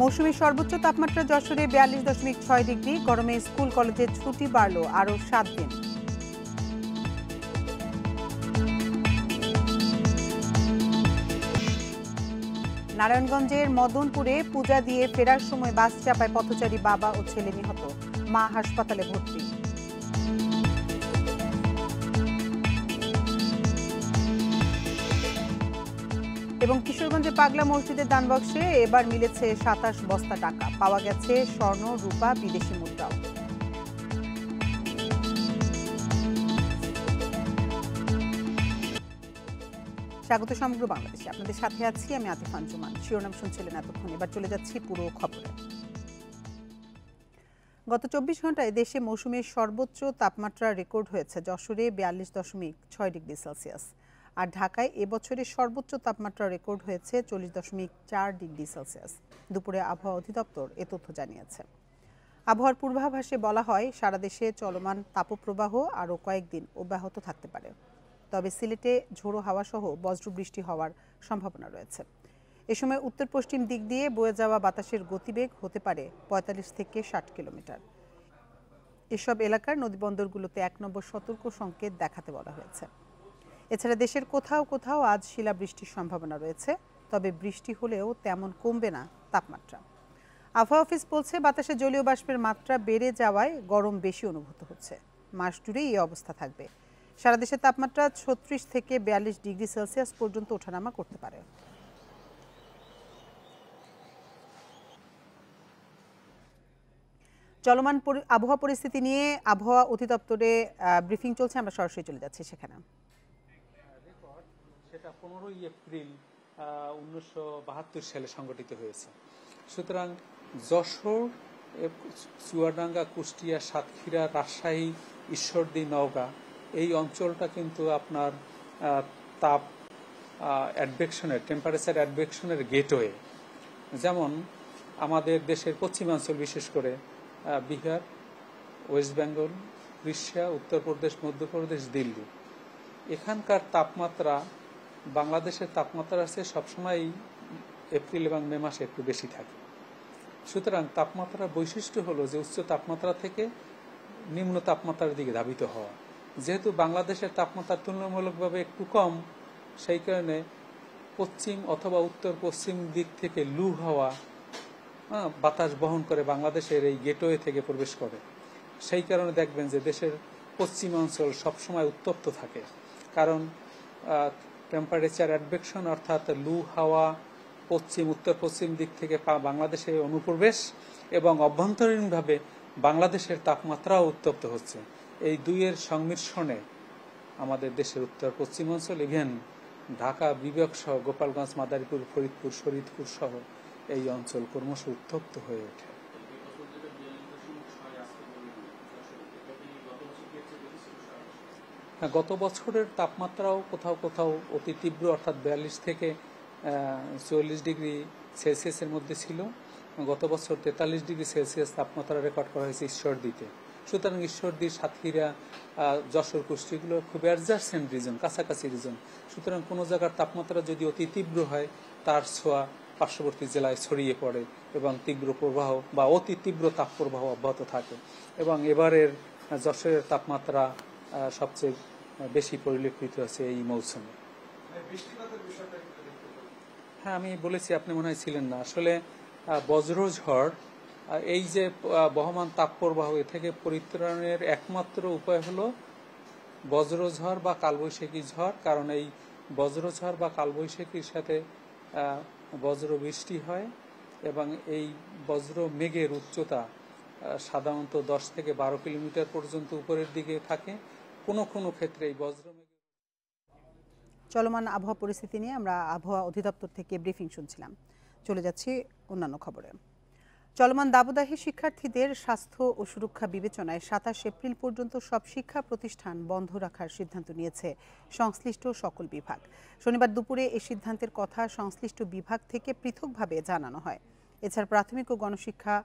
মৌসুমী সর্বোচ্চ তাপমাত্রা যশোরে বিয়াল্লিশ দশমিক ছয় ডিগ্রি গরমে স্কুল কলেজে ছুটি বাড়ল আরও সাত দিন নারায়ণগঞ্জের মদনপুরে পূজা দিয়ে ফেরার সময় বাস চাপায় পথচারী বাবা ও ছেলে নিহত মা হাসপাতালে ভর্তি এবং কিশোরগঞ্জে পাগলা মসজিদের দানবক্সে এবার মিলেছে সাতাশ বস্তা টাকা পাওয়া গেছে স্বর্ণ রূপা বিদেশি মুদ্রাও স্বাগত সমগ্র বাংলাদেশে আপনাদের সাথে আছি আমি আতিফ আঞ্জুমান শিরোনাম শুনছিলেন এতক্ষণ এবার চলে যাচ্ছি পুরো খবরে গত চব্বিশ ঘন্টায় দেশে মৌসুমের সর্বোচ্চ তাপমাত্রা রেকর্ড হয়েছে যশোরে বিয়াল্লিশ দশমিক ছয় ডিগ্রি সেলসিয়াস আর ঢাকায় এবছরের সর্বোচ্চ তাপমাত্রা রেকর্ড হয়েছে চল্লিশ দশমিক চার ডিগ্রি সেলসিয়াস দুপুরে আবহাওয়া অধিদপ্তর এ তথ্য জানিয়েছে আবহাওয়ার পূর্বাভাসে বলা হয় সারা দেশে চলমান তাপপ্রবাহ আরও কয়েকদিন অব্যাহত থাকতে পারে তবে সিলেটে ঝোড়ো হাওয়াসহ বজ্রবৃষ্টি হওয়ার সম্ভাবনা রয়েছে এ সময় উত্তর পশ্চিম দিক দিয়ে বয়ে যাওয়া বাতাসের গতিবেগ হতে পারে ৪৫ থেকে ষাট কিলোমিটার এসব এলাকার নদীবন্দরগুলোতে এক নম্বর সতর্ক সংকেত দেখাতে বলা হয়েছে এছাড়া দেশের কোথাও কোথাও আজ শিলা বৃষ্টির সম্ভাবনা রয়েছে তবে বৃষ্টি হলেও তেমন কমবে না তাপমাত্রা আবহাওয়া অফিস বলছে বাতাসে জলীয় বাষ্পের মাত্রা বেড়ে যাওয়ায় গরম বেশি অনুভূত হচ্ছে মাস জুড়েই এই অবস্থা থাকবে সারা দেশের তাপমাত্রা ছত্রিশ থেকে বিয়াল্লিশ ডিগ্রি সেলসিয়াস পর্যন্ত ওঠানামা করতে পারে চলমান আবহাওয়া পরিস্থিতি নিয়ে আবহাওয়া অধিদপ্তরে ব্রিফিং চলছে আমরা সরাসরি চলে যাচ্ছি সেখানে সেটা পনেরোই এপ্রিল উনিশশো সালে সংগঠিত হয়েছে সুতরাং যশোর চুয়াডাঙ্গা কুষ্টিয়া সাতক্ষীরা রাজশাহী ঈশ্বরদী নওগাঁ এই অঞ্চলটা কিন্তু আপনার তাপ অ্যাডভেকশনের টেম্পারেচার অ্যাডভেকশনের গেটওয়ে যেমন আমাদের দেশের পশ্চিমাঞ্চল বিশেষ করে বিহার ওয়েস্ট বেঙ্গল উড়িষ্যা উত্তরপ্রদেশ মধ্যপ্রদেশ দিল্লি এখানকার তাপমাত্রা বাংলাদেশের তাপমাত্রা আছে সবসময় এপ্রিল এবং মে মাসে একটু বেশি থাকে সুতরাং তাপমাত্রার বৈশিষ্ট্য হলো যে উচ্চ তাপমাত্রা থেকে নিম্ন তাপমাত্রার দিকে ধাবিত হওয়া যেহেতু বাংলাদেশের তাপমাত্রা তুলনামূলকভাবে একটু কম সেই কারণে পশ্চিম অথবা উত্তর পশ্চিম দিক থেকে লু হ্যাঁ বাতাস বহন করে বাংলাদেশের এই গেটওয়ে থেকে প্রবেশ করে সেই কারণে দেখবেন যে দেশের পশ্চিম অঞ্চল সবসময় উত্তপ্ত থাকে কারণ টেম্পারেচার অ্যাডভেকশন অর্থাৎ লু হাওয়া পশ্চিম উত্তর পশ্চিম দিক থেকে বাংলাদেশে অনুপ্রবেশ এবং অভ্যন্তরীণভাবে বাংলাদেশের তাপমাত্রাও উত্তপ্ত হচ্ছে এই দুইয়ের সংমিশ্রণে আমাদের দেশের উত্তর পশ্চিম অঞ্চল ইভেন ঢাকা বিবেক সহ গোপালগঞ্জ মাদারীপুর ফরিদপুর শরীদপুর সহ এই অঞ্চল ক্রমশ উত্তপ্ত হয়ে ওঠে হ্যাঁ, গত বছরের তাপমাত্রাও কোথাও কোথাও অতি তীব্র অর্থাৎ বিয়াল্লিশ থেকে চল্লিশ ডিগ্রি সেলসিয়াসের মধ্যে ছিল গত বছর তেতাল্লিশ ডিগ্রি সেলসিয়াস তাপমাত্রা রেকর্ড করা হয়েছে ঈশ্বরদীতে সুতরাং ঈশ্বরদী সাতক্ষীরা যশোর কুষ্টিগুলো খুব অ্যাডজাস্টেন্ট রিজন কাছাকাছি রিজন সুতরাং কোনো জায়গার তাপমাত্রা যদি অতি তীব্র হয় তার ছোঁয়া পার্শ্ববর্তী জেলায় ছড়িয়ে পড়ে এবং তীব্র প্রবাহ বা অতি তীব্র তাপপ্রবাহ অব্যাহত থাকে এবং এবারের যশোরের তাপমাত্রা সবচেয়ে বেশি পরিলক্ষিত আছে এই মৌসুমে মানে হ্যাঁ আমি বলেছি আপনি মনে হয় ছিলেন না আসলে বজ্রঝড় এই যে বহমান তাপপ্রবাহ এ থেকে পরিত্রাণের একমাত্র উপায় হলো বজ্রঝড় বা কালবৈশাখী ঝড় কারণ এই বজ্রঝড় বা কালবৈশাখীর সাথে বজ্র বৃষ্টি হয় এবং এই বজ্র মেঘের উচ্চতা সাধারণত দশ থেকে বারো কিলোমিটার পর্যন্ত উপরের দিকে থাকে কোনো কোনো ক্ষেত্রে এই বজ্র চলমান আবহাওয়া পরিস্থিতি নিয়ে আমরা আবহাওয়া অধিদপ্তর থেকে ব্রিফিং শুনছিলাম চলে যাচ্ছি অন্যান্য খবরে চলমান দাবদাহে শিক্ষার্থীদের স্বাস্থ্য ও সুরক্ষা বিবেচনায় সাতাশ এপ্রিল পর্যন্ত সব শিক্ষা প্রতিষ্ঠান বন্ধ রাখার সিদ্ধান্ত নিয়েছে সংশ্লিষ্ট সকল বিভাগ শনিবার দুপুরে এ সিদ্ধান্তের কথা সংশ্লিষ্ট বিভাগ থেকে পৃথকভাবে জানানো হয় এছাড়া প্রাথমিক ও গণশিক্ষা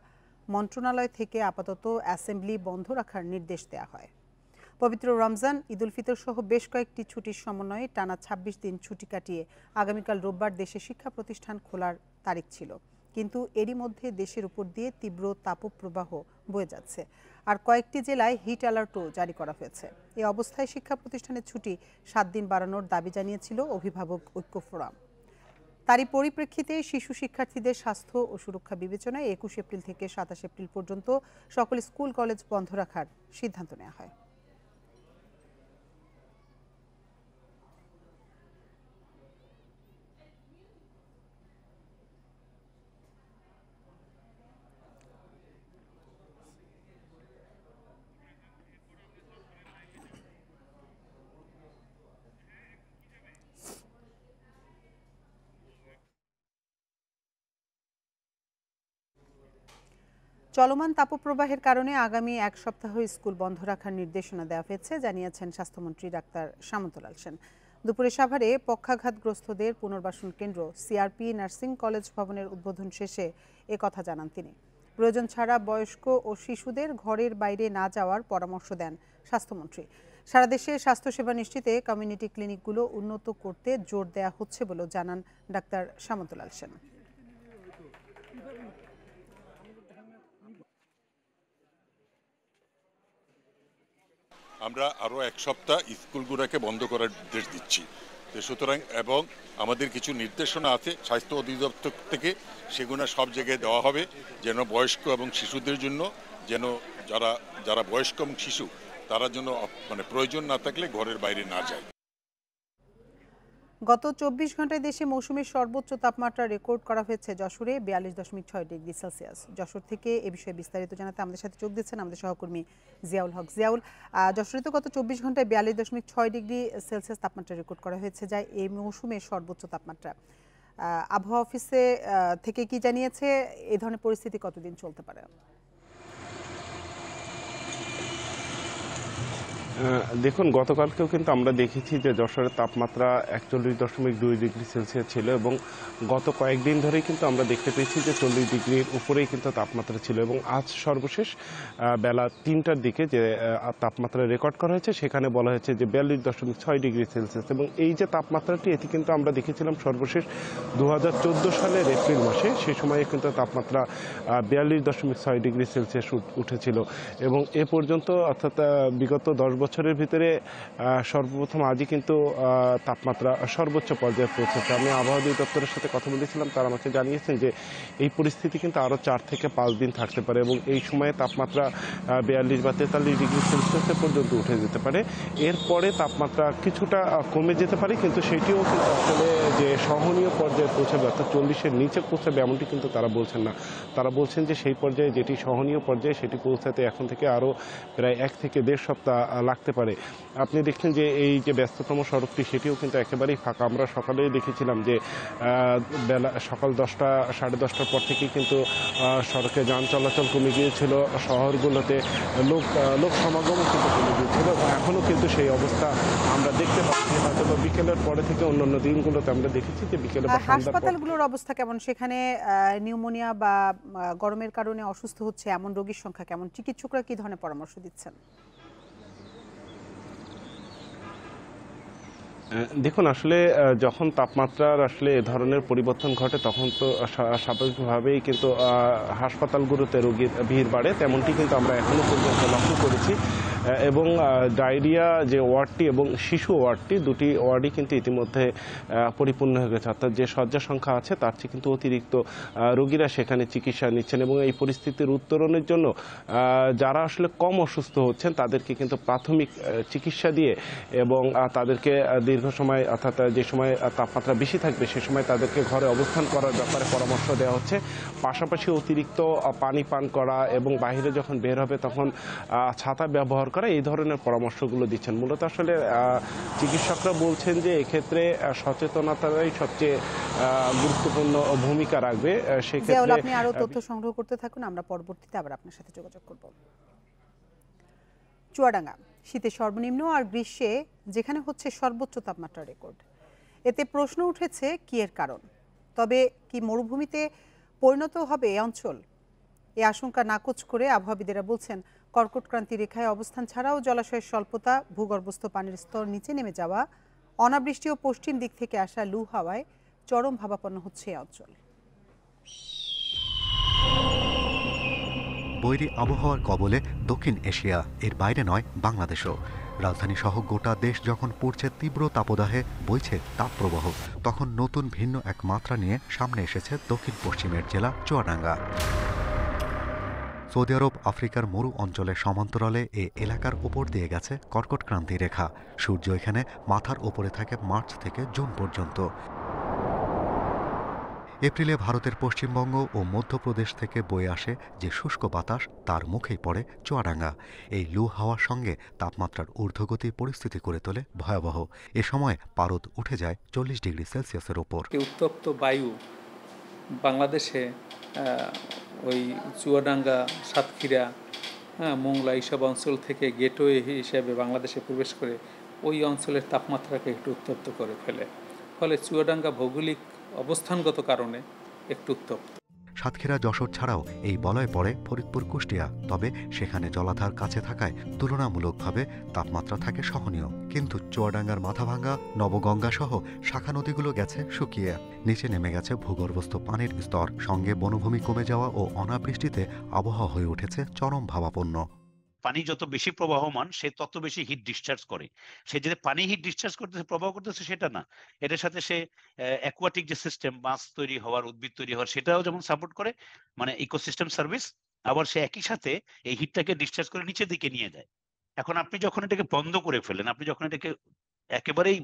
মন্ত্রণালয় থেকে আপাতত অ্যাসেম্বলি বন্ধ রাখার নির্দেশ দেওয়া হয় পবিত্র রমজান ইদুল ফিতর সহ বেশ কয়েকটি ছুটির সমন্বয়ে টানা ২৬ দিন ছুটি কাটিয়ে আগামীকাল রোববার দেশে শিক্ষা প্রতিষ্ঠান খোলার তারিখ ছিল কিন্তু এরই মধ্যে দেশের উপর দিয়ে তীব্র তাপপ্রবাহ বয়ে যাচ্ছে আর কয়েকটি জেলায় হিট অ্যালার্টও জারি করা হয়েছে এ অবস্থায় শিক্ষা প্রতিষ্ঠানের ছুটি সাত দিন বাড়ানোর দাবি জানিয়েছিল অভিভাবক ঐক্য ফোরাম তারই পরিপ্রেক্ষিতে শিশু শিক্ষার্থীদের স্বাস্থ্য ও সুরক্ষা বিবেচনায় একুশ এপ্রিল থেকে সাতাশ এপ্রিল পর্যন্ত সকল স্কুল কলেজ বন্ধ রাখার সিদ্ধান্ত নেওয়া হয় চলমান তাপপ্রবাহের কারণে আগামী এক সপ্তাহ স্কুল বন্ধ রাখার নির্দেশনা দেওয়া হয়েছে জানিয়েছেন স্বাস্থ্যমন্ত্রী ডাক্তার সামন্তলাল সেন দুপুরে সাভারে পক্ষাঘাতগ্রস্তদের পুনর্বাসন কেন্দ্র সিআরপি নার্সিং কলেজ ভবনের উদ্বোধন শেষে এ কথা জানান তিনি প্রয়োজন ছাড়া বয়স্ক ও শিশুদের ঘরের বাইরে না যাওয়ার পরামর্শ দেন স্বাস্থ্যমন্ত্রী সারা দেশে স্বাস্থ্যসেবা নিশ্চিতে কমিউনিটি ক্লিনিকগুলো উন্নত করতে জোর দেয়া হচ্ছে বলেও জানান ডাক্তার সামন্তলাল সেন আমরা আরও এক সপ্তাহ স্কুলগুলোকে বন্ধ করার নির্দেশ দিচ্ছি সুতরাং এবং আমাদের কিছু নির্দেশনা আছে স্বাস্থ্য অধিদপ্তর থেকে সেগুলো সব জায়গায় দেওয়া হবে যেন বয়স্ক এবং শিশুদের জন্য যেন যারা যারা বয়স্ক এবং শিশু তারা যেন মানে প্রয়োজন না থাকলে ঘরের বাইরে না যায় গত চব্বিশ ঘন্টায় দেশে মৌসুমের সর্বোচ্চ তাপমাত্রা রেকর্ড করা হয়েছে যশোরে বিয়াল্লিশ দশমিক ছয় ডিগ্রি সেলসিয়াস যশোর থেকে এ বিষয়ে বিস্তারিত জানাতে আমাদের সাথে যোগ দিচ্ছেন আমাদের সহকর্মী জিয়াউল হক জিয়াউল যশোরে তো গত চব্বিশ ঘন্টায় বিয়াল্লিশ দশমিক ছয় ডিগ্রি সেলসিয়াস তাপমাত্রা রেকর্ড করা হয়েছে যা এই মৌসুমের সর্বোচ্চ তাপমাত্রা আবহাওয়া অফিসে থেকে কি জানিয়েছে এ ধরনের পরিস্থিতি কতদিন চলতে পারে দেখুন গতকালকেও কিন্তু আমরা দেখেছি যে যশোরের তাপমাত্রা একচল্লিশ দশমিক দুই ডিগ্রি সেলসিয়াস ছিল এবং গত কয়েকদিন ধরেই কিন্তু আমরা দেখতে পেয়েছি যে চল্লিশ ডিগ্রির উপরেই কিন্তু তাপমাত্রা ছিল এবং আজ সর্বশেষ বেলা তিনটার দিকে যে তাপমাত্রা রেকর্ড করা হয়েছে সেখানে বলা হয়েছে যে বিয়াল্লিশ দশমিক ছয় ডিগ্রি সেলসিয়াস এবং এই যে তাপমাত্রাটি এটি কিন্তু আমরা দেখেছিলাম সর্বশেষ দু সালের এপ্রিল মাসে সে সময়ে কিন্তু তাপমাত্রা বিয়াল্লিশ দশমিক ছয় ডিগ্রি সেলসিয়াস উঠেছিল এবং এ পর্যন্ত অর্থাৎ বিগত দশ বছরের ভিতরে সর্বপ্রথম আজই কিন্তু তাপমাত্রা সর্বোচ্চ পর্যায়ে পৌঁছেছে আমি আবহাওয়া দপ্তরের সাথে কথা বলেছিলাম তারা আমাকে জানিয়েছেন যে এই পরিস্থিতি কিন্তু আরও চার থেকে পাঁচ দিন থাকতে পারে এবং এই সময়ে তাপমাত্রা বিয়াল্লিশ বা তেতাল্লিশ ডিগ্রি সেলসিয়াসে পর্যন্ত উঠে যেতে পারে এরপরে তাপমাত্রা কিছুটা কমে যেতে পারে কিন্তু সেটিও কিন্তু আসলে যে সহনীয় পর্যায়ে পৌঁছাবে অর্থাৎ চল্লিশের নিচে পৌঁছাবে এমনটি কিন্তু তারা বলছেন না তারা বলছেন যে সেই পর্যায়ে যেটি সহনীয় পর্যায়ে সেটি পৌঁছাতে এখন থেকে আরও প্রায় এক থেকে দেড় সপ্তাহ লাগতে পারে আপনি দেখছেন যে এই যে ব্যস্ততম সড়কটি সেটিও কিন্তু একেবারেই ফাঁকা আমরা সকালেই দেখেছিলাম যে বেলা সকাল দশটা সাড়ে দশটা ঘটনার পর থেকে কিন্তু সড়কে যান চলাচল কমে গিয়েছিল শহরগুলোতে লোক লোক সমাগম কিন্তু কমে গিয়েছিল এখনও কিন্তু সেই অবস্থা আমরা দেখতে পাচ্ছি হয়তো বিকেলের পরে থেকে অন্যান্য দিনগুলোতে আমরা দেখেছি যে বিকেলে হাসপাতালগুলোর অবস্থা কেমন সেখানে নিউমোনিয়া বা গরমের কারণে অসুস্থ হচ্ছে এমন রোগীর সংখ্যা কেমন চিকিৎসকরা কি ধরনের পরামর্শ দিচ্ছেন দেখুন আসলে যখন তাপমাত্রার আসলে এ ধরনের পরিবর্তন ঘটে তখন তো স্বাভাবিকভাবেই কিন্তু হাসপাতালগুলোতে রোগীর ভিড় বাড়ে তেমনটি কিন্তু আমরা এখনও পর্যন্ত লক্ষ্য করেছি হ্যাঁ, এবং ডায়রিয়া যে ওয়ার্ডটি এবং শিশু ওয়ার্ডটি দুটি ওয়ার্ডই কিন্তু ইতিমধ্যে পরিপূর্ণ হয়ে গেছে অর্থাৎ যে শয্যা সংখ্যা আছে তার চেয়ে কিন্তু অতিরিক্ত রোগীরা সেখানে চিকিৎসা নিচ্ছেন এবং এই পরিস্থিতির উত্তরণের জন্য যারা আসলে কম অসুস্থ হচ্ছেন তাদেরকে কিন্তু প্রাথমিক চিকিৎসা দিয়ে এবং তাদেরকে দীর্ঘ সময় অর্থাৎ যে সময় তাপমাত্রা বেশি থাকবে সে সময় তাদেরকে ঘরে অবস্থান করার ব্যাপারে পরামর্শ দেওয়া হচ্ছে পাশাপাশি অতিরিক্ত পানি পান করা এবং বাহিরে যখন বের হবে তখন ছাতা ব্যবহার করা এই ধরনের পরামর্শগুলো দিচ্ছেন মূলত আসলে চিকিৎসকরা বলছেন যে এক্ষেত্রে সচেতনতাই সবচেয়ে গুরুত্বপূর্ণ ভূমিকা রাখবে সেক্ষেত্রে আপনি আরো তথ্য সংগ্রহ করতে থাকুন আমরা পরবর্তীতে আবার আপনার সাথে যোগাযোগ করব চুয়াডাঙ্গা শীতে সর্বনিম্ন আর গ্রীষ্মে যেখানে হচ্ছে সর্বোচ্চ তাপমাত্রা রেকর্ড এতে প্রশ্ন উঠেছে কি এর কারণ তবে কি মরুভূমিতে পরিণত হবে এ অঞ্চল এ আশঙ্কা নাকচ করে আবহাওয়াবিদেরা বলছেন কর্কটক্রান্তি রেখায় অবস্থান ছাড়াও জলাশয়ের স্বল্পতা ভূগর্ভস্থ পানির স্তর নিচে নেমে যাওয়া অনাবৃষ্টি ও পশ্চিম দিক থেকে আসা লু হাওয়ায় চরম ভাবাপন্ন হচ্ছে এ অঞ্চল বৈরী আবহাওয়ার কবলে দক্ষিণ এশিয়া এর বাইরে নয় বাংলাদেশও রাজধানী সহ গোটা দেশ যখন পড়ছে তীব্র তাপদাহে বইছে তাপপ্রবাহ তখন নতুন ভিন্ন এক মাত্রা নিয়ে সামনে এসেছে দক্ষিণ পশ্চিমের জেলা চুয়াডাঙ্গা সৌদি আরব আফ্রিকার মরু অঞ্চলের সমান্তরালে এ এলাকার ওপর দিয়ে গেছে কর্কট ক্রান্তি রেখা সূর্য এখানে মাথার ওপরে থাকে মার্চ থেকে জুন পর্যন্ত এপ্রিলে ভারতের পশ্চিমবঙ্গ ও মধ্যপ্রদেশ থেকে বয়ে আসে যে শুষ্ক বাতাস তার মুখেই পড়ে চুয়াডাঙ্গা এই লু হাওয়ার সঙ্গে তাপমাত্রার ঊর্ধ্বগতি পরিস্থিতি করে তোলে ভয়াবহ এ সময় পারদ উঠে যায় চল্লিশ ডিগ্রি সেলসিয়াসের ওপর উত্তপ্ত বায়ু বাংলাদেশে ওই চুয়াডাঙ্গা সাতক্ষীরা হ্যাঁ মোংলা এইসব অঞ্চল থেকে গেটওয়ে হিসেবে বাংলাদেশে প্রবেশ করে ওই অঞ্চলের তাপমাত্রাকে একটু উত্তপ্ত করে ফেলে ফলে চুয়াডাঙ্গা ভৌগোলিক অবস্থানগত কারণে একটু উত্তপ্ত সাতক্ষীরা যশোর ছাড়াও এই বলয় পড়ে ফরিদপুর কুষ্টিয়া তবে সেখানে জলাধার কাছে থাকায় তুলনামূলকভাবে তাপমাত্রা থাকে সহনীয় কিন্তু চুয়াডাঙ্গার মাথাভাঙ্গা নবগঙ্গা সহ শাখা নদীগুলো গেছে শুকিয়ে নিচে নেমে গেছে ভূগর্ভস্থ পানির স্তর সঙ্গে বনভূমি কমে যাওয়া ও অনাবৃষ্টিতে আবহাওয়া হয়ে উঠেছে চরম ভাবাপন্ন পানি যত বেশি প্রবাহমান সে তত বেশি হিট ডিসচার্জ করে সে যে পানি হিট ডিসচার্জ করতেছে প্রবাহ করতেছে সেটা না এটার সাথে সে অ্যাকোয়াটিক যে সিস্টেম মাছ তৈরি হওয়ার উদ্ভিদ তৈরি হওয়ার সেটাও যেমন সাপোর্ট করে মানে ইকোসিস্টেম সার্ভিস আবার সে একই সাথে এই হিটটাকে ডিসচার্জ করে নিচের দিকে নিয়ে যায় এখন আপনি যখন এটাকে বন্ধ করে ফেলেন আপনি যখন এটাকে একেবারেই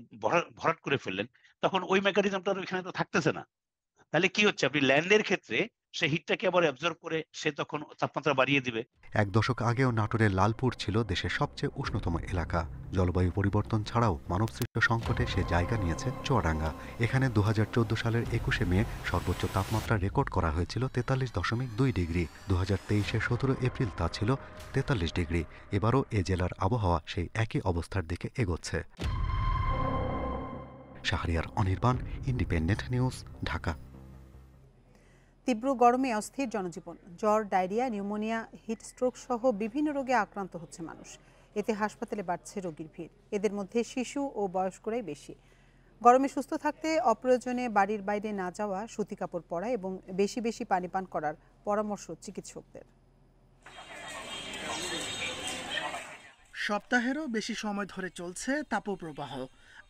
ভরাট করে ফেললেন তখন ওই মেকানিজমটা ওইখানে তো থাকতেছে না তাহলে কি হচ্ছে আপনি ল্যান্ডের ক্ষেত্রে সে হিটটাকে আবার অ্যাবজর্ব করে সে তখন তাপমাত্রা বাড়িয়ে দিবে এক দশক আগেও নাটোরের লালপুর ছিল দেশের সবচেয়ে উষ্ণতম এলাকা জলবায়ু পরিবর্তন ছাড়াও মানবসৃষ্ট সংকটে সে জায়গা নিয়েছে চুয়াডাঙ্গা এখানে দু সালের একুশে মে সর্বোচ্চ তাপমাত্রা রেকর্ড করা হয়েছিল তেতাল্লিশ দশমিক দুই ডিগ্রি দু হাজার সতেরো এপ্রিল তা ছিল তেতাল্লিশ ডিগ্রি এবারও এ জেলার আবহাওয়া সেই একই অবস্থার দিকে এগোচ্ছে শাহরিয়ার অনির্বাণ ইন্ডিপেন্ডেন্ট নিউজ ঢাকা তীব্র গরমে অস্থির জনজীবন জ্বর ডায়রিয়া নিউমোনিয়া হিট স্ট্রোক সহ বিভিন্ন রোগে আক্রান্ত হচ্ছে মানুষ এতে হাসপাতালে বাড়ছে রোগীর ভিড় এদের মধ্যে শিশু ও বয়স্করাই বেশি গরমে সুস্থ থাকতে অপ্রয়োজনে বাড়ির বাইরে না যাওয়া সুতি কাপড় পরা এবং বেশি বেশি পানি পান করার পরামর্শ চিকিৎসকদের সপ্তাহেরও বেশি সময় ধরে চলছে তাপপ্রবাহ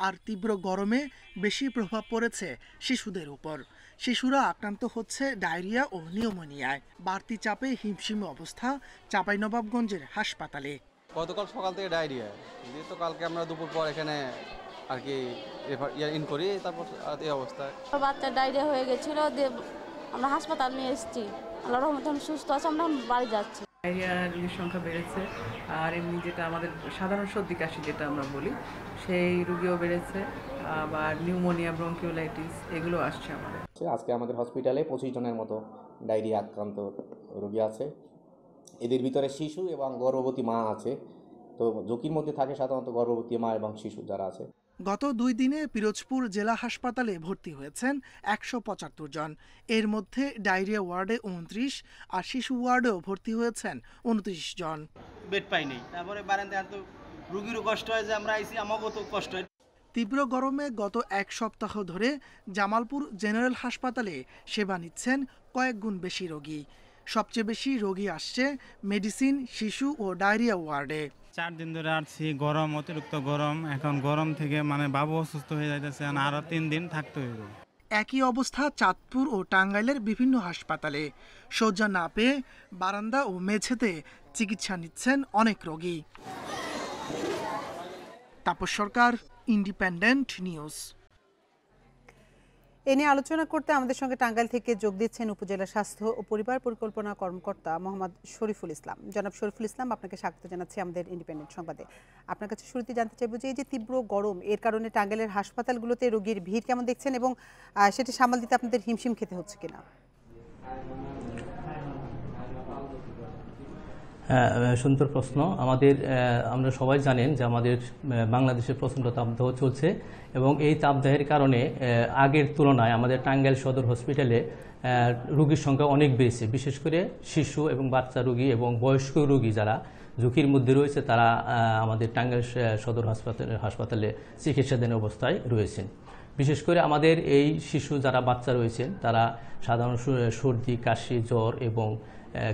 আর তীব্র গরমে বেশি প্রভাব পড়েছে শিশুদের উপর শিশুরা আক্রান্ত হচ্ছে ডায়রিয়া ও নিউমোনিয়ায় বাড়তি চাপে হিমশিম অবস্থা চাঁপাইনবাবগঞ্জের হাসপাতালে গতকাল সকাল থেকে ডায়রিয়া যেহেতু কালকে আমরা দুপুর পর এখানে আর কি ইন করি তারপর এই অবস্থা বাচ্চা ডায়রিয়া হয়ে গেছিল দিয়ে আমরা হাসপাতাল নিয়ে এসেছি আল্লাহ রহমত সুস্থ আছে আমরা বাড়ি যাচ্ছি ডায়রিয়ার সংখ্যা বেড়েছে আর এমনি যেটা আমাদের সাধারণ সর্দি কাশি যেটা আমরা বলি সেই রুগীও বেড়েছে আবার নিউমোনিয়া ব্রঙ্কিওলাইটিস এগুলো আসছে আমাদের হচ্ছে আজকে আমাদের হসপিটালে পঁচিশ জনের মতো ডায়রিয়া আক্রান্ত রোগী আছে এদের ভিতরে শিশু এবং গর্ভবতী মা আছে তো ঝুঁকির মধ্যে থাকে সাধারণত গর্ভবতী মা এবং শিশু যারা আছে গত দুই দিনে পিরোজপুর জেলা হাসপাতালে ভর্তি হয়েছেন একশো পঁচাত্তর জন এর মধ্যে ডায়রিয়া ওয়ার্ডে উনত্রিশ আর শিশু ওয়ার্ডেও ভর্তি হয়েছেন উনত্রিশ জন বেড পাইনি তারপরে বারান্দায় রুগীরও কষ্ট হয় যে আমরা আইসি আমাকেও তো কষ্ট হয় তীব্র গরমে গত এক সপ্তাহ ধরে জামালপুর জেনারেল হাসপাতালে সেবা নিচ্ছেন কয়েক গুণ বেশি রোগী সবচেয়ে বেশি রোগী আসছে মেডিসিন শিশু ও ডায়রিয়া ওয়ার্ডে চার দিন ধরে আসছি গরম অতিরিক্ত গরম এখন গরম থেকে মানে বাবু অসুস্থ হয়ে যাইতেছে আরও তিন দিন থাকতে হইব একই অবস্থা চাঁদপুর ও টাঙ্গাইলের বিভিন্ন হাসপাতালে শয্যা না পেয়ে বারান্দা ও মেঝেতে চিকিৎসা নিচ্ছেন অনেক রোগী তাপস সরকার ইন্ডিপেন্ডেন্ট নিউজ এ নিয়ে আলোচনা করতে আমাদের সঙ্গে টাঙ্গাইল থেকে যোগ দিচ্ছেন উপজেলা স্বাস্থ্য ও পরিবার পরিকল্পনা কর্মকর্তা মোহাম্মদ শরীফুল ইসলাম জনাব শরীফুল ইসলাম আপনাকে স্বাগত জানাচ্ছি আমাদের ইন্ডিপেন্ডেন্ট সংবাদে আপনার কাছে শুরুতে জানতে চাইব যে এই যে তীব্র গরম এর কারণে টাঙ্গাইলের হাসপাতালগুলোতে রোগীর ভিড় কেমন দেখছেন এবং সেটি সামাল দিতে আপনাদের হিমশিম খেতে হচ্ছে কিনা সুন্দর প্রশ্ন আমাদের আমরা সবাই জানেন যে আমাদের বাংলাদেশের প্রচণ্ড তাপদাহ চলছে এবং এই তাপদাহের কারণে আগের তুলনায় আমাদের টাঙ্গাইল সদর হসপিটালে রুগীর সংখ্যা অনেক বেড়েছে বিশেষ করে শিশু এবং বাচ্চা রোগী এবং বয়স্ক রুগী যারা ঝুঁকির মধ্যে রয়েছে তারা আমাদের টাঙ্গাইল সদর হাসপাতালে হাসপাতালে চিকিৎসাধীন অবস্থায় রয়েছেন বিশেষ করে আমাদের এই শিশু যারা বাচ্চা রয়েছেন তারা সাধারণ সর্দি কাশি জ্বর এবং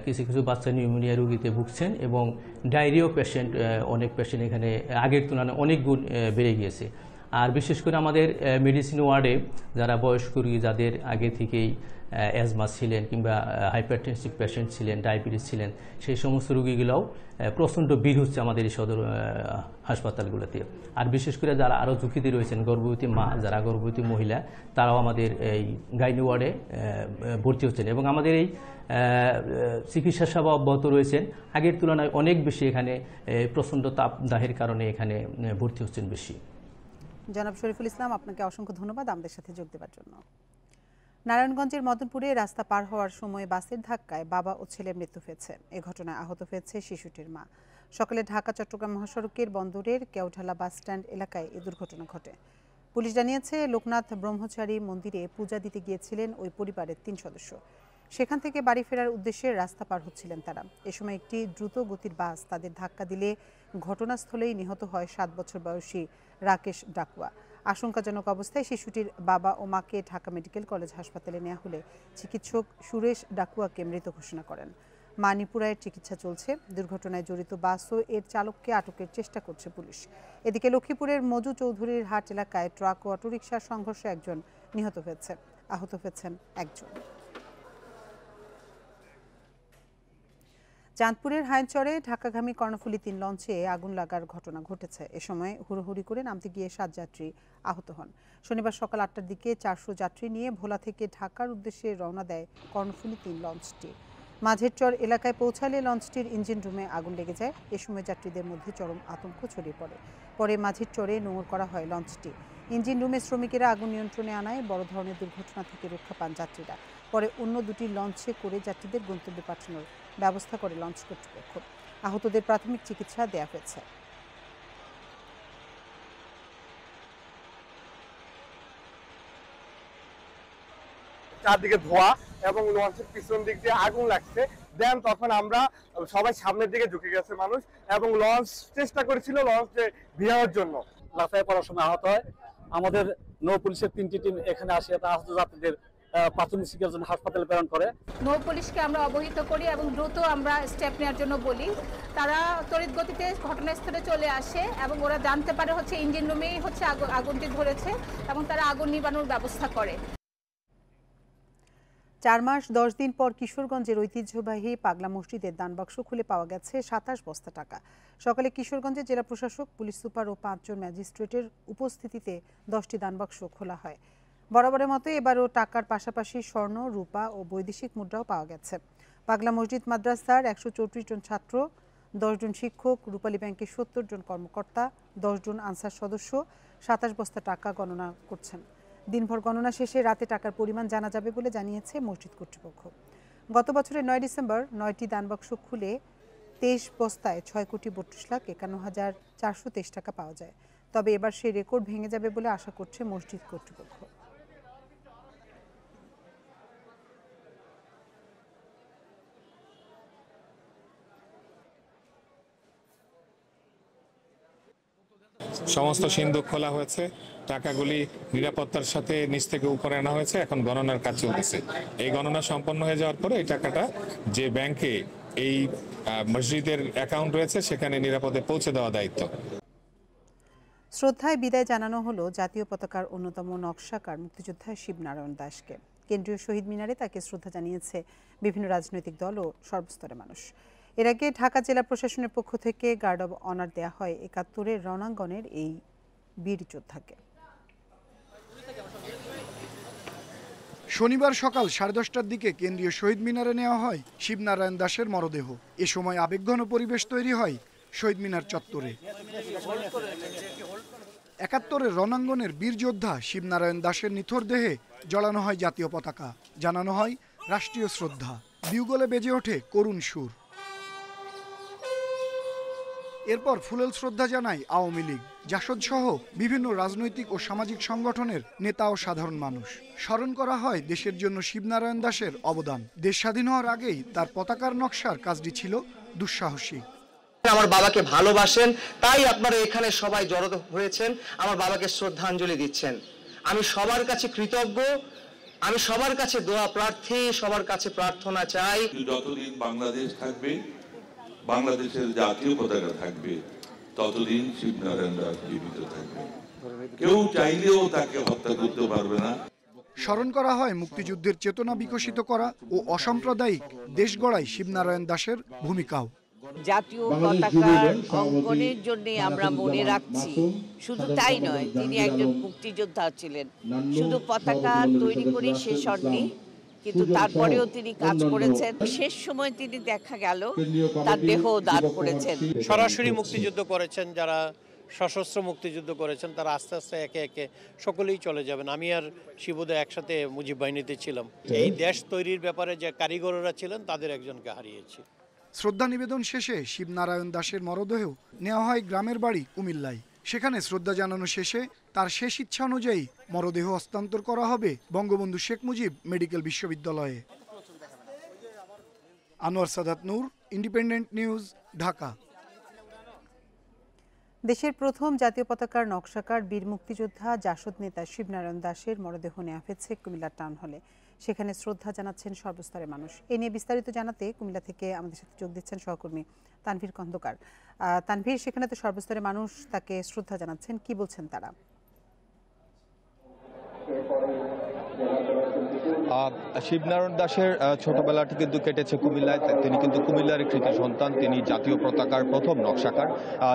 কিছু কিছু বাচ্চা নিউমোনিয়া রোগীতে ভুগছেন এবং ডায়রিয়া পেশেন্ট অনেক পেশেন্ট এখানে আগের তুলনায় অনেক গুণ বেড়ে গিয়েছে আর বিশেষ করে আমাদের মেডিসিন ওয়ার্ডে যারা বয়স্ক রুগী যাদের আগে থেকেই অ্যাজমা ছিলেন কিংবা হাইপারটেনসিভ পেশেন্ট ছিলেন ডায়াবেটিস ছিলেন সেই সমস্ত রুগীগুলোও প্রচণ্ড ভিড় হচ্ছে আমাদের এই সদর হাসপাতালগুলোতে আর বিশেষ করে যারা আরও ঝুঁকিতে রয়েছেন গর্ভবতী মা যারা গর্ভবতী মহিলা তারাও আমাদের এই গাইনি ওয়ার্ডে ভর্তি হচ্ছেন এবং আমাদের এই চিকিৎসা সেবা অব্যাহত রয়েছেন আগের তুলনায় অনেক বেশি এখানে প্রচণ্ড তাপদাহের কারণে এখানে ভর্তি হচ্ছেন বেশি জনাব শরীফুল ইসলাম আপনাকে অসংখ্য ধন্যবাদ আমাদের সাথে যোগ দেওয়ার জন্য নারায়ণগঞ্জের মদনপুরে রাস্তা পার হওয়ার সময় বাসের ধাক্কায় বাবা ও ছেলে মৃত্যু হয়েছে এ ঘটনায় আহত হয়েছে শিশুটির মা সকালে ঢাকা চট্টগ্রাম মহাসড়কের বন্দরের কেওঢালা স্ট্যান্ড এলাকায় এ দুর্ঘটনা ঘটে পুলিশ জানিয়েছে লোকনাথ ব্রহ্মচারী মন্দিরে পূজা দিতে গিয়েছিলেন ওই পরিবারের তিন সদস্য সেখান থেকে বাড়ি ফেরার উদ্দেশ্যে রাস্তা পার হচ্ছিলেন তারা এ সময় একটি দ্রুত গতির বাস তাদের ধাক্কা দিলে ঘটনাস্থলেই নিহত হয় সাত বছর বয়সী রাকেশ ডাকুয়া আশঙ্কাজনক অবস্থায় শিশুটির বাবা ও মাকে ঢাকা মেডিকেল কলেজ হাসপাতালে নেওয়া হলে চিকিৎসক সুরেশ ডাকুয়াকে মৃত ঘোষণা করেন মানিপুরায় চিকিৎসা চলছে দুর্ঘটনায় জড়িত বাসও এর চালককে আটকের চেষ্টা করছে পুলিশ এদিকে লক্ষ্মীপুরের মজু চৌধুরীর হাট এলাকায় ট্রাক ও অটোরিকশার সংঘর্ষে একজন নিহত হয়েছে আহত হয়েছেন একজন চাঁদপুরের হাইনচরে ঢাকাগামী কর্ণফুলি তিন লঞ্চে আগুন লাগার ঘটনা ঘটেছে এ সময় হুড়োহুড়ি করে নামতে গিয়ে সাত যাত্রী আহত হন শনিবার সকাল আটটার দিকে চারশো যাত্রী নিয়ে ভোলা থেকে ঢাকার উদ্দেশ্যে রওনা দেয় কর্ণফুলি তিন লঞ্চটি মাঝের চর এলাকায় পৌঁছালে লঞ্চটির ইঞ্জিন রুমে আগুন লেগে যায় এ সময় যাত্রীদের মধ্যে চরম আতঙ্ক ছড়িয়ে পড়ে পরে মাঝের চরে নোংর করা হয় লঞ্চটি ইঞ্জিন রুমে শ্রমিকেরা আগুন নিয়ন্ত্রণে আনায় বড় ধরনের দুর্ঘটনা থেকে রক্ষা পান যাত্রীরা পরে অন্য দুটি লঞ্চে করে যাত্রীদের গন্তব্যে পাঠানোর ব্যবস্থা করে লঞ্চ কর্তৃপক্ষ আহতদের প্রাথমিক চিকিৎসা দেয়া হয়েছে চারদিকে ধোয়া এবং লঞ্চের পিছন দিক দিয়ে আগুন লাগছে দেন তখন আমরা সবাই সামনের দিকে ঢুকে গেছে মানুষ এবং লঞ্চ চেষ্টা করেছিল লঞ্চে ভিড়ানোর জন্য লাফায় পড়ার সময় আহত হয় আমাদের নৌ পুলিশের তিনটি টিম এখানে আসে আহত যাত্রীদের প্রাথমিক চিকিৎসার জন্য হাসপাতালে প্রেরণ করে নৌ পুলিশকে আমরা অবহিত করি এবং দ্রুত আমরা স্টেপ নেওয়ার জন্য বলি তারা ঘটনাস্থলে চলে আসে এবং ওরা জানতে পারে হচ্ছে ইঞ্জিন রুমেই হচ্ছে আগুনটি ধরেছে এবং তারা আগুন নিবানোর ব্যবস্থা করে চার মাস দশ দিন পর কিশোরগঞ্জের ঐতিহ্যবাহী পাগলা মসজিদের দানবাক্স খুলে পাওয়া গেছে সাতাশ বস্তা টাকা সকালে কিশোরগঞ্জের জেলা প্রশাসক পুলিশ সুপার ও পাঁচজন ম্যাজিস্ট্রেটের উপস্থিতিতে দশটি দানবাক্স খোলা হয় বরাবরের মতো এবারও টাকার পাশাপাশি স্বর্ণ রূপা ও বৈদেশিক মুদ্রাও পাওয়া গেছে পাগলা মসজিদ মাদ্রাসার একশো চৌত্রিশ জন ছাত্র দশজন শিক্ষক রূপালী ব্যাংকের সত্তর জন কর্মকর্তা দশজন আনসার সদস্য সাতাশ বস্তা টাকা গণনা করছেন দিনভর গণনা শেষে রাতে টাকার পরিমাণ জানা যাবে বলে জানিয়েছে মসজিদ কর্তৃপক্ষ গত বছরের নয় ডিসেম্বর নয়টি দানবাক্স খুলে তেইশ বস্তায় ছয় কোটি বত্রিশ লাখ একান্ন হাজার চারশো টাকা পাওয়া যায় তবে এবার সেই রেকর্ড ভেঙে যাবে বলে আশা করছে মসজিদ কর্তৃপক্ষ সমস্ত সিন্ধু খোলা হয়েছে টাকাগুলি নিরাপত্তার সাথে নিচ থেকে উপরে আনা হয়েছে এখন গণনার কাজ চলতেছে এই গণনা সম্পন্ন হয়ে যাওয়ার পরে এই টাকাটা যে ব্যাংকে এই মসজিদের অ্যাকাউন্ট রয়েছে সেখানে নিরাপদে পৌঁছে দেওয়া দায়িত্ব শ্রদ্ধায় বিদায় জানানো হলো জাতীয় পতাকার অন্যতম নকশাকার মুক্তিযোদ্ধা শিবনারায়ণ দাসকে কেন্দ্রীয় শহীদ মিনারে তাকে শ্রদ্ধা জানিয়েছে বিভিন্ন রাজনৈতিক দল ও সর্বস্তরের মানুষ এর আগে ঢাকা জেলা প্রশাসনের পক্ষ থেকে গার্ড অব অনার দেয়া হয় একাত্তরের রণাঙ্গনের এই বীর যোদ্ধাকে শনিবার সকাল সাড়ে দশটার দিকে কেন্দ্রীয় শহীদ মিনারে নেওয়া হয় শিবনারায়ণ দাসের মরদেহ এ সময় আবেগঘন পরিবেশ তৈরি হয় শহীদ মিনার চত্বরে একাত্তরের রণাঙ্গনের বীর যোদ্ধা শিবনারায়ণ দাসের নিথর দেহে জড়ানো হয় জাতীয় পতাকা জানানো হয় রাষ্ট্রীয় শ্রদ্ধা বিউগলে বেজে ওঠে করুণ সুর এরপর ফুলেল শ্রদ্ধা জানায় আওয়ামী লীগ জাসদ সহ বিভিন্ন রাজনৈতিক ও সামাজিক সংগঠনের নেতা ও সাধারণ মানুষ স্মরণ করা হয় দেশের জন্য শিবনারায়ণ দাসের অবদান দেশ স্বাধীন হওয়ার আগেই তার পতাকার নকশার কাজটি ছিল দুঃসাহসী আমার বাবাকে ভালোবাসেন তাই আপনারা এখানে সবাই জড়ো হয়েছেন আমার বাবাকে শ্রদ্ধাঞ্জলি দিচ্ছেন আমি সবার কাছে কৃতজ্ঞ আমি সবার কাছে দোয়া প্রার্থী সবার কাছে প্রার্থনা চাই যতদিন বাংলাদেশ থাকবে বাংলাদেশের জাতীয় পতাকা থাকবে ততদিন শিবনারায়ণ দাস জীবিত থাকবে কেউ চাইলেও তাকে হত্যা করতে পারবে না স্মরণ করা হয় মুক্তিযুদ্ধের চেতনা বিকশিত করা ও অসাম্প্রদায়িক দেশ গড়াই শিবনারায়ণ দাসের ভূমিকাও জাতীয় পতাকার অঙ্গনের জন্য আমরা মনে রাখছি শুধু তাই নয় তিনি একজন মুক্তিযোদ্ধা ছিলেন শুধু পতাকা তৈরি করে শেষ হননি কিন্তু তারপরেও তিনি কাজ করেছেন শেষ সময় তিনি দেখা গেল তার দেহ দান করেছেন সরাসরি মুক্তিযুদ্ধ করেছেন যারা সশস্ত্র মুক্তিযুদ্ধ করেছেন তারা আস্তে আস্তে একে একে সকলেই চলে যাবেন আমি আর শিবুদয় একসাথে মুজিব বাহিনীতে ছিলাম এই দেশ তৈরির ব্যাপারে যে কারিগররা ছিলেন তাদের একজনকে হারিয়েছি শ্রদ্ধা নিবেদন শেষে শিবনারায়ণ দাসের মরদেহ নেওয়া হয় গ্রামের বাড়ি কুমিল্লায় সেখানে শ্রদ্ধা জানানো শেষে তার শেষ ইচ্ছা অনুযায়ী মরদেহ হস্তান্তর করা হবে বঙ্গবন্ধু শেখ মুজিব মেডিকেল বিশ্ববিদ্যালয়ে আনোয়ার সাদাত নূর ইন্ডিপেন্ডেন্ট নিউজ ঢাকা দেশের প্রথম জাতীয় পতাকার নকশাকার বীর মুক্তিযোদ্ধা জাসদ নেতা শিবনারায়ণ দাসের মরদেহ নেওয়া হয়েছে কুমিল্লার টাউন হলে সেখানে শ্রদ্ধা জানাচ্ছেন সর্বস্তরের মানুষ এ নিয়ে বিস্তারিত জানাতে কুমিল্লা থেকে আমাদের সাথে যোগ দিচ্ছেন সহকর্মী তানভীর খন্দকার তানভীর সেখানে তো সর্বস্তরের মানুষ তাকে শ্রদ্ধা জানাচ্ছেন কি বলছেন তারা শিবনারায়ণ দাসের ছোটবেলাটি কিন্তু কেটেছে কুমিল্লায় তিনি কিন্তু কুমিল্লার একটি সন্তান তিনি জাতীয় পতাকার প্রথম নকশাকার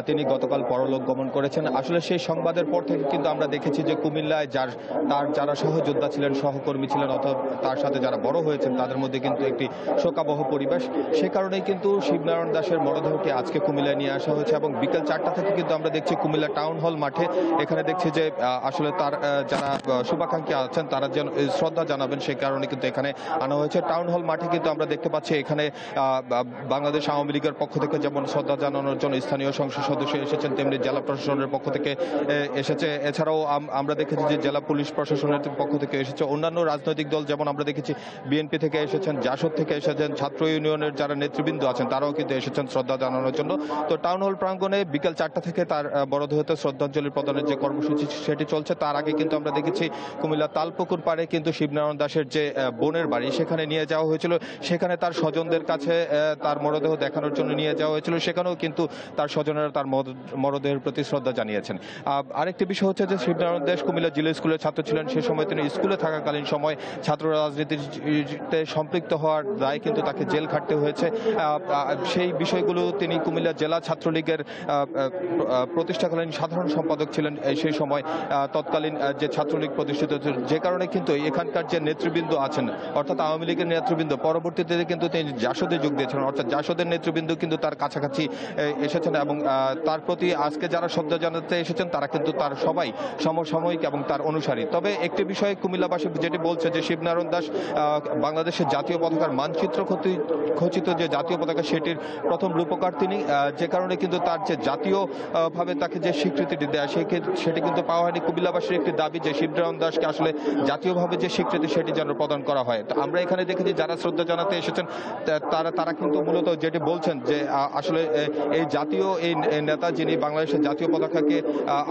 তিনি গতকাল পরলোক গমন করেছেন আসলে সেই সংবাদের পর থেকে কিন্তু আমরা দেখেছি যে কুমিল্লায় যার তার যারা সহযোদ্ধা ছিলেন সহকর্মী ছিলেন অথবা তার সাথে যারা বড় হয়েছেন তাদের মধ্যে কিন্তু একটি শোকাবহ পরিবেশ সে কারণেই কিন্তু শিবনারায়ণ দাসের মরদেহকে আজকে কুমিল্লায় নিয়ে আসা হয়েছে এবং বিকেল চারটা থেকে কিন্তু আমরা দেখছি কুমিল্লা টাউন হল মাঠে এখানে দেখছি যে আসলে তার যারা শুভাকাঙ্ক্ষী আছেন তারা যেন শ্রদ্ধা জানাবেন সে কারণে কিন্তু এখানে আনা হয়েছে টাউন হল মাঠে কিন্তু আমরা দেখতে পাচ্ছি এখানে বাংলাদেশ আওয়ামী লীগের পক্ষ থেকে যেমন শ্রদ্ধা জানানোর জন্য স্থানীয় সংসদ সদস্য এসেছেন তেমনি জেলা প্রশাসনের পক্ষ থেকে এসেছে এছাড়াও আমরা দেখেছি যে জেলা পুলিশ প্রশাসনের পক্ষ থেকে এসেছে অন্যান্য রাজনৈতিক দল যেমন আমরা দেখেছি বিএনপি থেকে এসেছেন জাসদ থেকে এসেছেন ছাত্র ইউনিয়নের যারা নেতৃবৃন্দ আছেন তারাও কিন্তু এসেছেন শ্রদ্ধা জানানোর জন্য তো টাউন হল প্রাঙ্গণে বিকেল চারটা থেকে তার বড় হতে শ্রদ্ধাঞ্জলি প্রদানের যে কর্মসূচি সেটি চলছে তার আগে কিন্তু আমরা দেখেছি কুমিল্লা তালপুকুর পাড়ে কিন্তু শিবনারায়ণ দাসের যে বোনের বাড়ি সেখানে নিয়ে যাওয়া হয়েছিল সেখানে তার স্বজনদের কাছে তার মরদেহ দেখানোর জন্য নিয়ে যাওয়া হয়েছিল সেখানেও কিন্তু তার স্বজনেরা তার মরদেহের প্রতি শ্রদ্ধা জানিয়েছেন আরেকটি বিষয় হচ্ছে যে শিবনারায়ণ দেশ কুমিল্লা জিলা স্কুলের ছাত্র ছিলেন সে সময় তিনি স্কুলে থাকাকালীন সময় ছাত্র রাজনীতিতে সম্পৃক্ত হওয়ার দায় কিন্তু তাকে জেল খাটতে হয়েছে সেই বিষয়গুলো তিনি কুমিল্লা জেলা ছাত্রলীগের প্রতিষ্ঠাকালীন সাধারণ সম্পাদক ছিলেন সেই সময় তৎকালীন যে ছাত্রলীগ প্রতিষ্ঠিত যে কারণে কিন্তু এখানকার যে নেতৃবৃন্দ নেতৃবৃন্দ আছেন অর্থাৎ আওয়ামী লীগের নেতৃবৃন্দ পরবর্তীতে কিন্তু তিনি জাসদে যোগ দিয়েছেন অর্থাৎ জাসদের নেতৃবৃন্দ কিন্তু তার কাছাকাছি এসেছেন এবং তার প্রতি আজকে যারা শ্রদ্ধা জানাতে এসেছেন তারা কিন্তু তার সবাই সমসাময়িক এবং তার অনুসারী তবে একটি বিষয়ে কুমিল্লাবাসী যেটি বলছে যে শিবনারায়ণ দাস বাংলাদেশের জাতীয় পতাকার মানচিত্র ক্ষতি খচিত যে জাতীয় পতাকা সেটির প্রথম রূপকার তিনি যে কারণে কিন্তু তার যে জাতীয়ভাবে তাকে যে স্বীকৃতিটি দেয় সেটি কিন্তু পাওয়া হয়নি কুমিল্লাবাসীর একটি দাবি যে শিবনারায়ণ দাসকে আসলে জাতীয়ভাবে যে স্বীকৃতি সেটি যেন প্রদান করা হয় তো আমরা এখানে দেখেছি যারা শ্রদ্ধা জানাতে এসেছেন তারা তারা কিন্তু মূলত যেটি বলছেন যে আসলে এই জাতীয় এই নেতা যিনি বাংলাদেশের জাতীয় পতাকাকে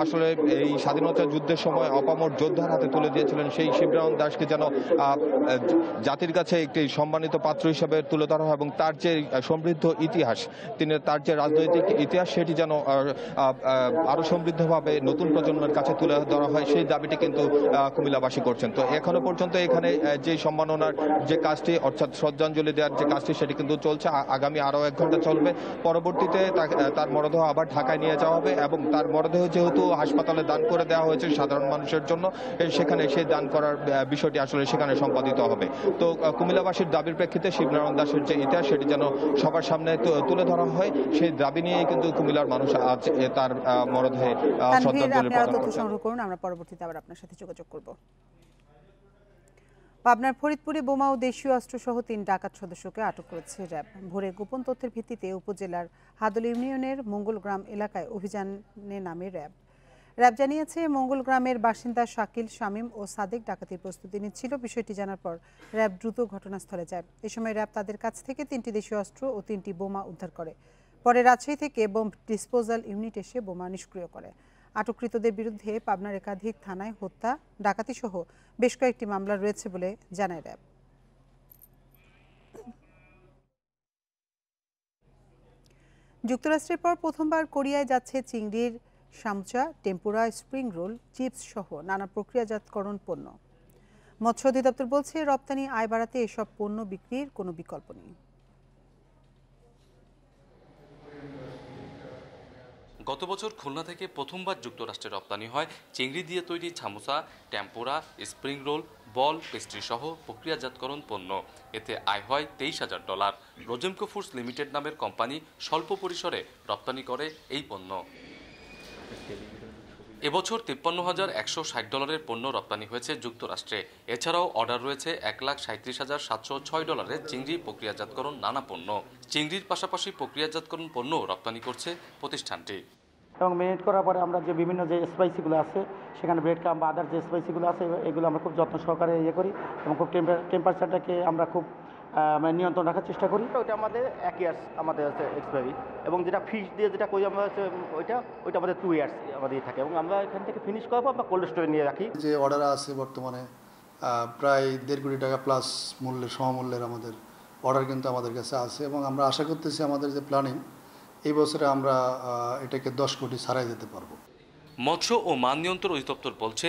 আসলে এই স্বাধীনতা যুদ্ধের সময় অপামর যোদ্ধার হাতে তুলে দিয়েছিলেন সেই শিবরাম দাসকে যেন জাতির কাছে একটি সম্মানিত পাত্র হিসেবে তুলে ধরা হয় এবং তার যে সমৃদ্ধ ইতিহাস তিনি তার যে রাজনৈতিক ইতিহাস সেটি যেন আরও সমৃদ্ধভাবে নতুন প্রজন্মের কাছে তুলে ধরা হয় সেই দাবিটি কিন্তু কুমিল্লাবাসী করছেন তো এখনো পর্যন্ত এখানে যে সম্মাননার যে কাজটি অর্থাৎ শ্রদ্ধাঞ্জলি দেওয়ার যে কাজটি সেটি কিন্তু চলছে আগামী আরও এক ঘন্টা চলবে পরবর্তীতে তার মরদেহ আবার ঢাকায় নিয়ে যাওয়া হবে এবং তার মরদেহ যেহেতু হাসপাতালে দান করে দেওয়া হয়েছে সাধারণ মানুষের জন্য সেখানে সে দান করার বিষয়টি আসলে সেখানে সম্পাদিত হবে তো কুমিল্লাবাসীর দাবির প্রেক্ষিতে শিবনারায়ণ দাসের যে ইতিহাস সেটি যেন সবার সামনে তুলে ধরা হয় সেই দাবি নিয়ে কিন্তু কুমিল্লার মানুষ আজ তার মরদেহে শ্রদ্ধাঞ্জলি প্রদান আমরা পরবর্তীতে আবার আপনার সাথে যোগাযোগ করব পাবনার ফরিদপুরে বোমা ও দেশীয় অস্ত্রসহ তিন ডাকাত সদস্যকে আটক করেছে র্যাব ভোরে গোপন তথ্যের ভিত্তিতে উপজেলার হাদল ইউনিয়নের মঙ্গলগ্রাম এলাকায় অভিযানে নামে র্যাব র্যাব জানিয়েছে মঙ্গলগ্রামের বাসিন্দা শাকিল শামীম ও সাদেক ডাকাতির প্রস্তুতি নিচ্ছিল বিষয়টি জানার পর র্যাব দ্রুত ঘটনাস্থলে যায় এ সময় র্যাব তাদের কাছ থেকে তিনটি দেশীয় অস্ত্র ও তিনটি বোমা উদ্ধার করে পরে রাজশাহী থেকে বোম ডিসপোজাল ইউনিট এসে বোমা নিষ্ক্রিয় করে আটককৃতদের বিরুদ্ধে পাবনার একাধিক থানায় হত্যা ডাকাতিসহ বেশ কয়েকটি মামলা রয়েছে বলে জানায় র্যাব যুক্তরাষ্ট্রের পর প্রথমবার কোরিয়ায় যাচ্ছে চিংড়ির সামচা টেম্পুরা স্প্রিং রোল চিপস সহ নানা প্রক্রিয়াজাতকরণ পণ্য মৎস্য অধিদপ্তর বলছে রপ্তানি আয় বাড়াতে এসব পণ্য বিক্রির কোনো বিকল্প নেই গত বছর খুলনা থেকে প্রথমবার যুক্তরাষ্ট্রে রপ্তানি হয় চিংড়ি দিয়ে তৈরি samosa tempura spring roll ball pastry সহ প্রক্রিয়াজাতকরণ পণ্য এতে আয় হয় তেইশ হাজার ডলার রোজেমকো ফুডস লিমিটেড নামের কোম্পানি স্বল্প পরিসরে রপ্তানি করে এই পণ্য এবছর তিপ্পান্ন হাজার একশো ষাট ডলারের পণ্য রপ্তানি হয়েছে যুক্তরাষ্ট্রে এছাড়াও অর্ডার রয়েছে এক লাখ সাঁত্রিশ হাজার সাতশো ছয় ডলারের চিংড়ি প্রক্রিয়াজাতকরণ নানা পণ্য চিংড়ির পাশাপাশি প্রক্রিয়াজাতকরণ পণ্য রপ্তানি করছে প্রতিষ্ঠানটি এবং মেনেট করার পরে আমরা যে বিভিন্ন যে স্পাইসিগুলো আছে সেখানে ব্রেড কাম বা আদার যে স্পাইসিগুলো আছে এগুলো আমরা খুব যত্ন সহকারে ইয়ে করি এবং খুব টেম্পারেচারটাকে আমরা খুব মানে নিয়ন্ত্রণ রাখার চেষ্টা করি ওইটা আমাদের এক ইয়ার্স আমাদের আছে এক্সপায়ারি এবং যেটা ফিস দিয়ে যেটা করি আমরা ওইটা ওইটা আমাদের টু ইয়ার্স আমাদের থাকে এবং আমরা এখান থেকে ফিনিশ করার পর আমরা কোল্ড স্টোরে নিয়ে রাখি যে অর্ডার আছে বর্তমানে প্রায় দেড় কোটি টাকা প্লাস মূল্যের সমমূল্যের আমাদের অর্ডার কিন্তু আমাদের কাছে আছে এবং আমরা আশা করতেছি আমাদের যে প্ল্যানিং এই বছরে আমরা এটাকে দশ কোটি ছাড়াই যেতে পারবো মৎস্য ও মান নিয়ন্ত্রণ অধিদপ্তর বলছে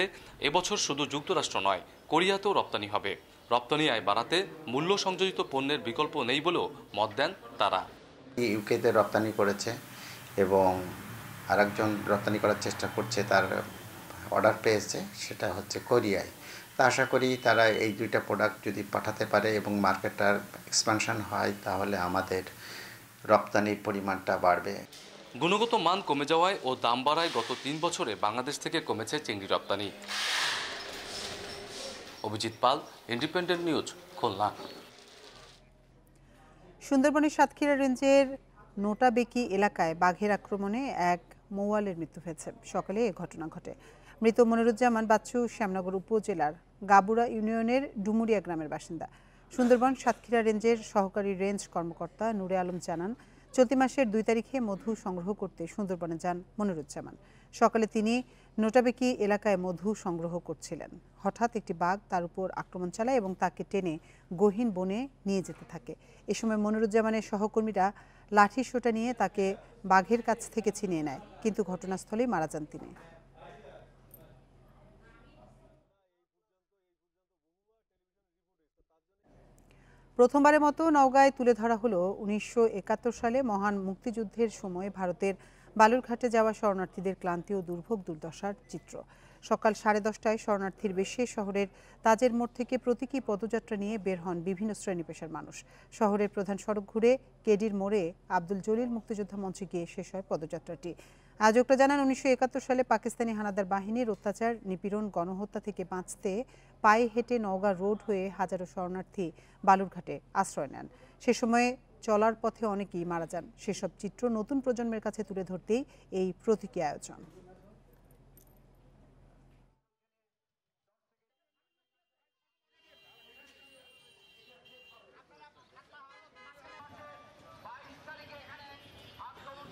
এবছর শুধু যুক্তরাষ্ট্র নয় কোরিয়াতেও রপ্তানি হবে রপ্তানি আয় বাড়াতে মূল্য সংযোজিত পণ্যের বিকল্প নেই বলেও মত দেন তারা ইউকেতে রপ্তানি করেছে এবং আরেকজন রপ্তানি করার চেষ্টা করছে তার অর্ডার পেয়েছে সেটা হচ্ছে কোরিয়ায় তা আশা করি তারা এই দুইটা প্রোডাক্ট যদি পাঠাতে পারে এবং মার্কেটটার এক্সপানশন হয় তাহলে আমাদের রপ্তানির পরিমাণটা বাড়বে গুণগত মান কমে যাওয়ায় ও দাম বাড়ায় গত তিন বছরে বাংলাদেশ থেকে কমেছে চিংড়ি রপ্তানি অভিজিৎ পাল ইন্ডিপেন্ডেন্ট নিউজ খুলনা সুন্দরবনের সাতক্ষীরা রেঞ্জের নোটাবেকি এলাকায় বাঘের আক্রমণে এক মৌয়ালের মৃত্যু হয়েছে সকালে এ ঘটনা ঘটে মৃত মনিরুজ্জামান বাচ্চু শ্যামনগর উপজেলার গাবুরা ইউনিয়নের ডুমুরিয়া গ্রামের বাসিন্দা সুন্দরবন সাতক্ষীরা রেঞ্জের সহকারী রেঞ্জ কর্মকর্তা নূরে আলম জানান চলতি মাসের দুই তারিখে মধু সংগ্রহ করতে সুন্দরবনে যান মনিরুজ্জামান সকালে তিনি নোটাবেকি এলাকায় মধু সংগ্রহ করছিলেন হঠাৎ একটি বাঘ তার উপর আক্রমণ চালায় এবং তাকে টেনে গহীন বনে নিয়ে যেতে থাকে এ সময় মনিরুজ্জামানের সহকর্মীরা লাঠি সোটা নিয়ে তাকে বাঘের কাছ থেকে ছিনিয়ে নেয় কিন্তু ঘটনাস্থলেই মারা যান তিনি প্রথমবারের মতো নওগাঁয় তুলে ধরা হলো উনিশশো সালে মহান মুক্তিযুদ্ধের সময় ভারতের বালুরঘাটে যাওয়া শরণার্থীদের ক্লান্তি ও দুর্ভোগ দুর্দশার চিত্র সকাল সাড়ে দশটায় শরণার্থীর বেশি শহরের তাজের মোড় থেকে প্রতীকী পদযাত্রা নিয়ে বের হন বিভিন্ন শ্রেণী পেশার মানুষ শহরের প্রধান সড়ক ঘুরে কেডির মোড়ে আব্দুল জলিল মুক্তিযোদ্ধা মঞ্চে গিয়ে শেষ হয় পদযাত্রাটি আয়োজকরা জানান উনিশশো সালে পাকিস্তানি হানাদার বাহিনীর অত্যাচার নিপীড়ন গণহত্যা থেকে বাঁচতে পায়ে হেঁটে নওগাঁ রোড হয়ে হাজারো শরণার্থী বালুরঘাটে আশ্রয় নেন সে সময়ে চলার পথে অনেকেই মারা যান সেসব চিত্র নতুন প্রজন্মের কাছে তুলে ধরতেই এই প্রতীকী আয়োজন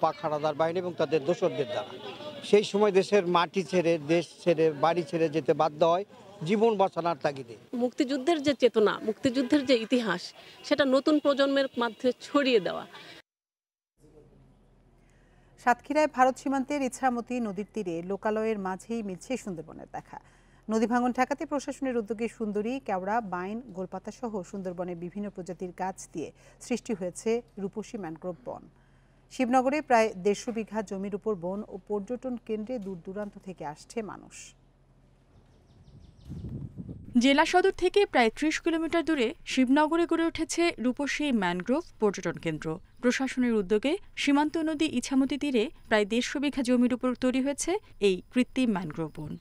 পাখারাদার হানাদার বাহিনী এবং তাদের দোসরদের দ্বারা সেই সময় দেশের মাটি ছেড়ে দেশ ছেড়ে বাড়ি ছেড়ে যেতে বাধ্য হয় জীবন বাঁচানোর তাগিদে মুক্তিযুদ্ধের যে চেতনা মুক্তিযুদ্ধের যে ইতিহাস সেটা নতুন প্রজন্মের মাধ্যমে ছড়িয়ে দেওয়া সাতক্ষীরায় ভারত সীমান্তের ইছামতি নদীর তীরে লোকালয়ের মাঝেই মিলছে সুন্দরবনের দেখা নদী ভাঙন ঠেকাতে প্রশাসনের উদ্যোগে সুন্দরী কেওড়া বাইন গোলপাতা সহ সুন্দরবনের বিভিন্ন প্রজাতির গাছ দিয়ে সৃষ্টি হয়েছে রূপসী ম্যানগ্রোভ বন শিবনগরে প্রায় দেড়শো বিঘা জমির উপর বন ও পর্যটন কেন্দ্রে দূর দূরান্ত থেকে আসছে মানুষ জেলা সদর থেকে প্রায় ত্রিশ কিলোমিটার দূরে শিবনগরে গড়ে উঠেছে রূপসী ম্যানগ্রোভ পর্যটন কেন্দ্র প্রশাসনের উদ্যোগে সীমান্ত নদী ইছামতি তীরে প্রায় দেড়শো বিঘা জমির উপর তৈরি হয়েছে এই কৃত্রিম ম্যানগ্রোভ বন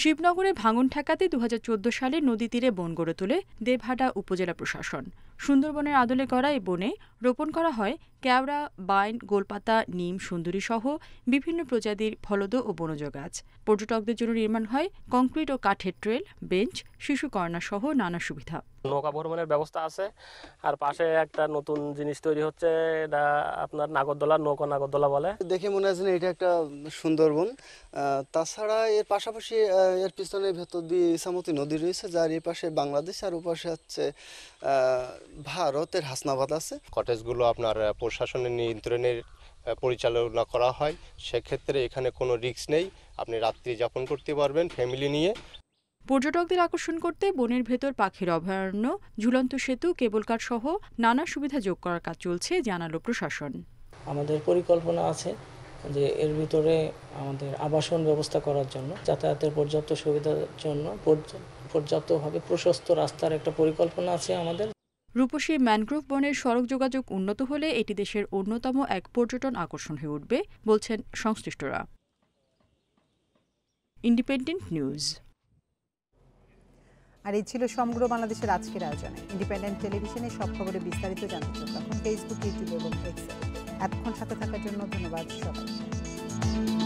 শিবনগরে ভাঙন ঠেকাতে দু সালে নদী তীরে বন গড়ে তোলে দেবহাটা উপজেলা প্রশাসন সুন্দরবনের আদলে গড়া এই বনে রোপণ করা হয় কেওড়া বাইন গোলপাতা নিম সুন্দরী সহ বিভিন্ন প্রজাতির ফলদ ও বনজ গাছ পর্যটকদের জন্য নির্মাণ হয় কংক্রিট ও কাঠের ট্রেল বেঞ্চ শিশু কর্ণা সহ নানা সুবিধা নৌকা ভ্রমণের ব্যবস্থা আছে আর পাশে একটা নতুন জিনিস তৈরি হচ্ছে এটা আপনার নাগরদোলা নৌকা নাগরদোলা বলে দেখে মনে যে এটা একটা সুন্দরবন তাছাড়া এর পাশাপাশি এর পিছনে ভেতর দিয়ে ইসামতি নদী রয়েছে যার এই পাশে বাংলাদেশ আর ওপাশে হচ্ছে ভারতের হাসনাবাদ আছে কটেজগুলো আপনার প্রশাসনের নিয়ন্ত্রণের পরিচালনা করা হয় সেক্ষেত্রে এখানে কোনো রিস্ক নেই আপনি রাত্রি যাপন করতে পারবেন ফ্যামিলি নিয়ে পর্যটকদের আকর্ষণ করতে বনের ভেতর পাখির অভয়ারণ্য ঝুলন্ত সেতু কেবল কাঠ সহ নানা সুবিধা যোগ করার কাজ চলছে জানালো প্রশাসন আমাদের পরিকল্পনা আছে যে এর ভিতরে আমাদের আবাসন ব্যবস্থা করার জন্য যাতায়াতের পর্যাপ্ত সুবিধার জন্য পর্যাপ্তভাবে প্রশস্ত রাস্তার একটা পরিকল্পনা আছে আমাদের রূপসী ম্যানগ্রোভ বনের সড়ক যোগাযোগ উন্নত হলে এটি দেশের অন্যতম এক পর্যটন আকর্ষণ হয়ে উঠবে বলছেন সংশ্লিষ্টরা ইন্ডিপেন্ডেন্ট নিউজ আর এই ছিল সমগ্র বাংলাদেশের আজকের আয়োজনে ইন্ডিপেন্ডেন্ট টেলিভিশনে সব খবরে বিস্তারিত জানতে তখন ফেসবুক ইউটিউব এবং এক্সে এতক্ষণ সাথে থাকার জন্য ধন্যবাদ সবাই